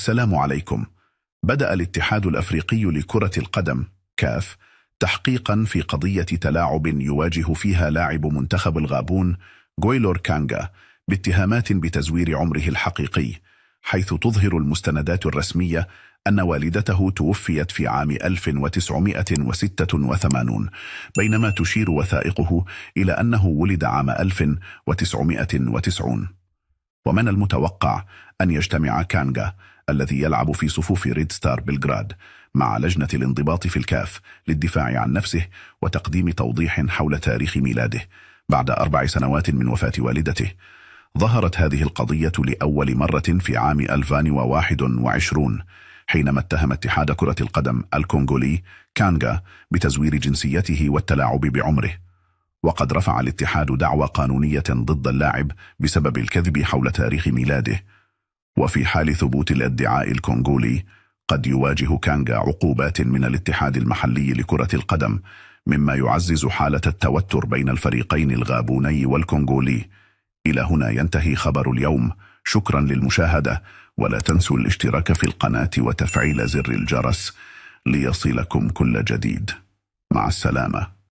السلام عليكم بدأ الاتحاد الأفريقي لكرة القدم كاف تحقيقا في قضية تلاعب يواجه فيها لاعب منتخب الغابون غويلور كانغا باتهامات بتزوير عمره الحقيقي حيث تظهر المستندات الرسمية أن والدته توفيت في عام 1986 بينما تشير وثائقه إلى أنه ولد عام 1990 ومن المتوقع أن يجتمع كانجا الذي يلعب في صفوف ريد ستار بلغراد مع لجنة الانضباط في الكاف للدفاع عن نفسه وتقديم توضيح حول تاريخ ميلاده بعد أربع سنوات من وفاة والدته ظهرت هذه القضية لأول مرة في عام 2021 حينما اتهم اتحاد كرة القدم الكونغولي كانغا بتزوير جنسيته والتلاعب بعمره وقد رفع الاتحاد دعوى قانونية ضد اللاعب بسبب الكذب حول تاريخ ميلاده وفي حال ثبوت الادعاء الكونغولي قد يواجه كانغا عقوبات من الاتحاد المحلي لكرة القدم مما يعزز حالة التوتر بين الفريقين الغابوني والكونغولي إلى هنا ينتهي خبر اليوم شكرا للمشاهدة ولا تنسوا الاشتراك في القناة وتفعيل زر الجرس ليصلكم كل جديد مع السلامة